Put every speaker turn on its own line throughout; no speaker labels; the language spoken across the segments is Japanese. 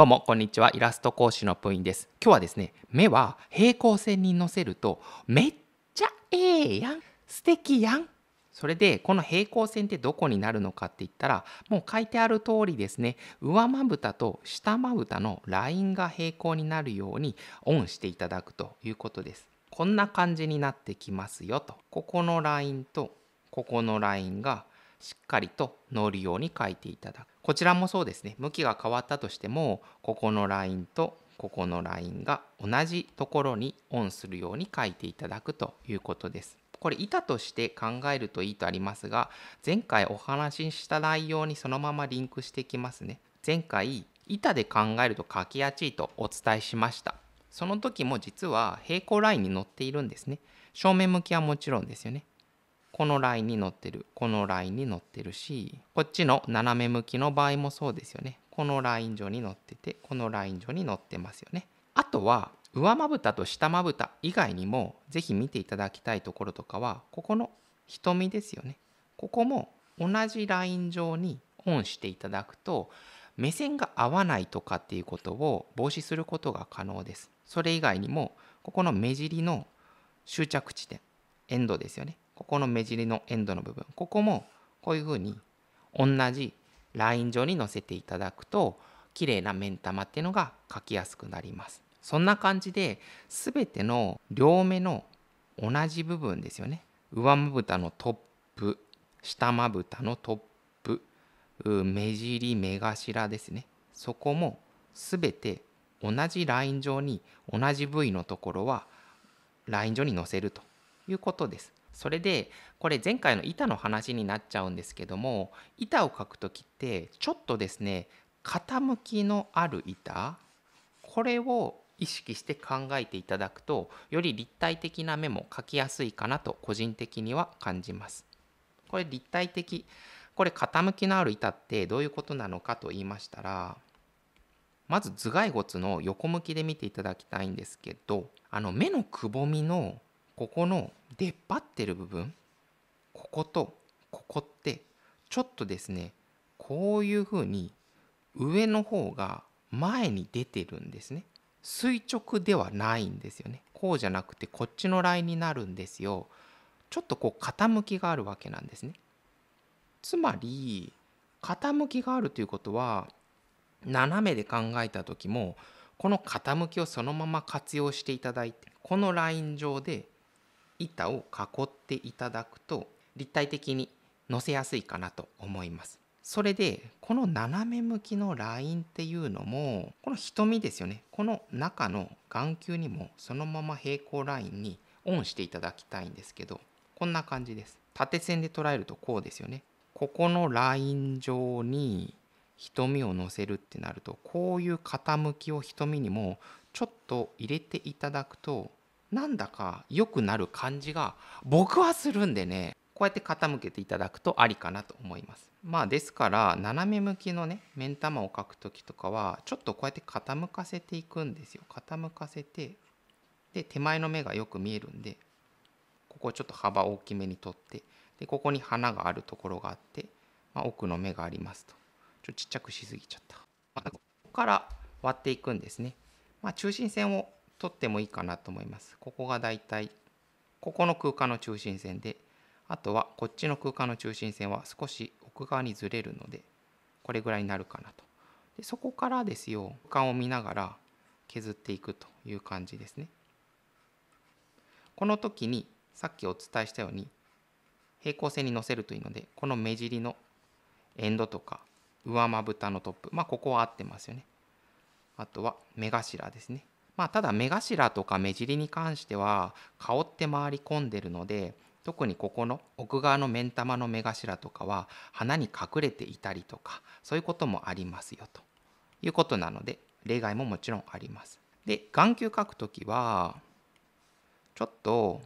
どうもこんにちはイラスト講師のプインです今日はですね目は平行線に乗せるとめっちゃええやん素敵やんそれでこの平行線ってどこになるのかって言ったらもう書いてある通りですね上まぶたと下まぶたのラインが平行になるようにオンしていただくということですこんな感じになってきますよとここのラインとここのラインがしっかりと乗るように書いていただくこちらもそうですね向きが変わったとしてもここのラインとここのラインが同じところにオンするように書いていただくということです。これ板として考えるといいとありますが前回お話しした内容にそのままリンクしてきますね。前回板で考えると書きやちいとお伝えしました。その時も実は平行ラインに乗っているんですね。正面向きはもちろんですよね。このラインに乗ってるこのラインに乗ってるしこっちの斜め向きの場合もそうですよねこのライン上に乗っててこのライン上に乗ってますよねあとは上まぶたと下まぶた以外にも是非見ていただきたいところとかはここの瞳ですよねここも同じライン上にオンしていただくと目線が合わないとかっていうことを防止することが可能ですそれ以外にもここの目尻の終着地点エンドですよねここの目尻のエンドの部分ここもこういうふうに同じライン上にのせていただくと綺麗な目ん玉っていうのが描きやすくなりますそんな感じで全ての両目の同じ部分ですよね上まぶたのトップ下まぶたのトップ目尻目頭ですねそこも全て同じライン上に同じ部位のところはライン上に乗せるということですそれでこれ前回の板の話になっちゃうんですけども板を描く時ってちょっとですね傾きのある板これを意識して考えていただくとより立体的な目も描きやすいかなと個人的には感じます。これ立体的これ傾きのある板ってどういうことなのかと言いましたらまず頭蓋骨の横向きで見ていただきたいんですけどあの目のくぼみのここの出っ張ってる部分こことここってちょっとですねこういうふうに上の方が前に出てるんですね垂直ではないんですよねこうじゃなくてこっちのラインになるんですよちょっとこう傾きがあるわけなんですねつまり傾きがあるということは斜めで考えた時もこの傾きをそのまま活用していただいてこのライン上で板を囲っていただくと立体的に載せやすいかなと思います。それでこの斜め向きのラインっていうのもこの瞳ですよねこの中の眼球にもそのまま平行ラインにオンしていただきたいんですけどこんな感じです縦線で捉えるとこうですよねここのライン上に瞳を乗せるってなるとこういう傾きを瞳にもちょっと入れていただくとなんだか良くなる感じが僕はするんでねこうやって傾けていただくとありかなと思います。まあですから斜め向きのね目ん玉を描く時とかはちょっとこうやって傾かせていくんですよ。傾かせてで手前の目がよく見えるんでここちょっと幅大きめに取ってでここに花があるところがあって、まあ、奥の目がありますとちょっとちっちゃくしすぎちゃった。まあ、ここから割っていくんですね。まあ、中心線を取ってもいいかなと思います。ここがだいたいここの空間の中心線であとはこっちの空間の中心線は少し奥側にずれるのでこれぐらいになるかなと。でそこからですよ空間を見ながら削っていくという感じですね。この時にさっきお伝えしたように平行線に乗せるといいのでこの目尻のエンドとか上まぶたのトップまあここは合ってますよね。あとは目頭ですね。まあ、ただ目頭とか目尻に関しては顔って回り込んでるので特にここの奥側の目ん玉の目頭とかは花に隠れていたりとかそういうこともありますよということなので例外ももちろんあります。で眼球描く時はちょっと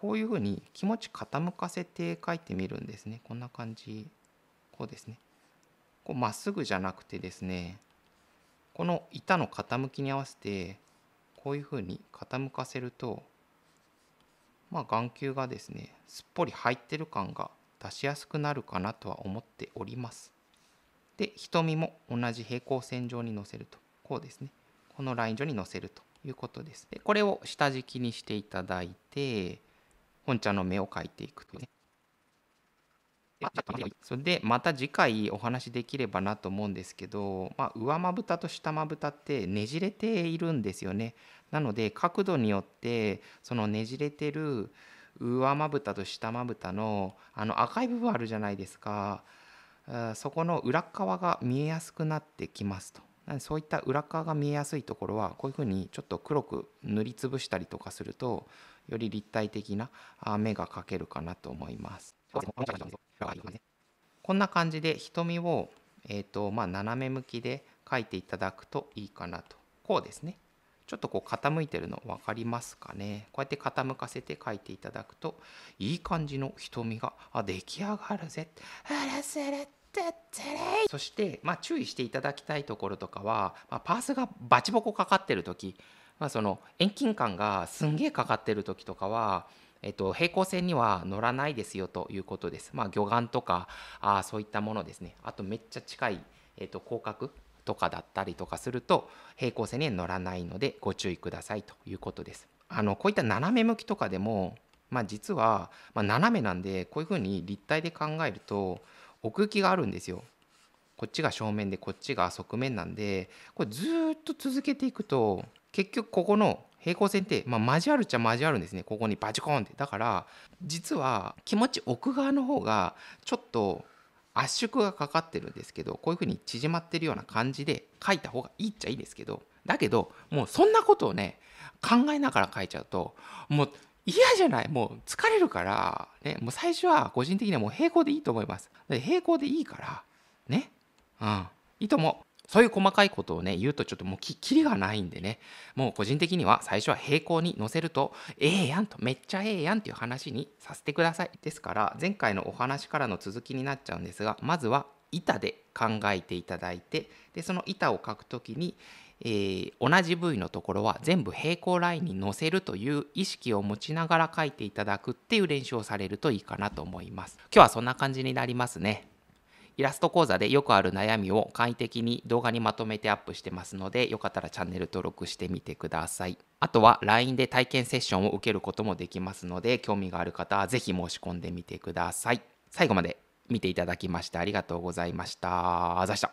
こういうふうに気持ち傾かせて描いてみるんですねこんな感じこうですねこうまっすぐじゃなくてですねこの板の傾きに合わせてこういうふうに傾かせるとまあ眼球がですねすっぽり入ってる感が出しやすくなるかなとは思っております。で瞳も同じ平行線上に乗せるとこうですねこのライン上に乗せるということです。でこれを下敷きにしていただいて本茶の目を描いていくとねそれでまた次回お話できればなと思うんですけど、まあ、上まぶたと下まぶたってねじれているんですよね。なので角度によってそのねじれてる上まぶたと下まぶたのあの赤い部分あるじゃないですかそこの裏側が見えやすくなってきますと。なでそういった裏側が見えやすいところはこういうふうにちょっと黒く塗りつぶしたりとかするとより立体的な目が描けるかなと思います。こんな感じで瞳を、えーとまあ、斜め向きで描いていただくといいかなとこうですねちょっとこう傾いてるの分かりますかねこうやって傾かせて描いていただくといい感じの瞳があ出来上がるぜあらせれそして、まあ、注意していただきたいところとかは、まあ、パースがバチボコかかってる時、まあ、その遠近感がすんげえかかってる時とかはえっと、平行線には乗らないですよということです。まあ、魚眼とかあそういったものですね。あとめっちゃ近い、えっと、広角とかだったりとかすると平行線に乗らないのでご注意くださいということです。あのこういった斜め向きとかでも、まあ、実は、まあ、斜めなんでこういうふうに立体で考えると奥行きがあるんですよ。こっちが正面でこっちが側面なんでこれずっと続けていくと結局ここの平行線って、まあ、交わるっちゃ交わるんですねここにバチコンってだから実は気持ち奥側の方がちょっと圧縮がかかってるんですけどこういうふうに縮まってるような感じで書いた方がいいっちゃいいですけどだけどもうそんなことをね考えながら書いちゃうともう嫌じゃないもう疲れるから、ね、もう最初は個人的にはもう平行でいいと思います。平行でいいからねうんいいと思う。そういう細かいことをね、言うとちょっともうき、きりがないんでね、もう個人的には最初は平行に載せると、ええー、やんと、めっちゃええやんっていう話にさせてください。ですから、前回のお話からの続きになっちゃうんですが、まずは板で考えていただいて、で、その板を書くときに、えー、同じ部位のところは全部平行ラインに乗せるという意識を持ちながら書いていただくっていう練習をされるといいかなと思います。今日はそんな感じになりますね。イラスト講座でよくある悩みを簡易的に動画にまとめてアップしてますので、よかったらチャンネル登録してみてください。あとは LINE で体験セッションを受けることもできますので、興味がある方はぜひ申し込んでみてください。最後まで見ていただきましてありがとうございました。あざした。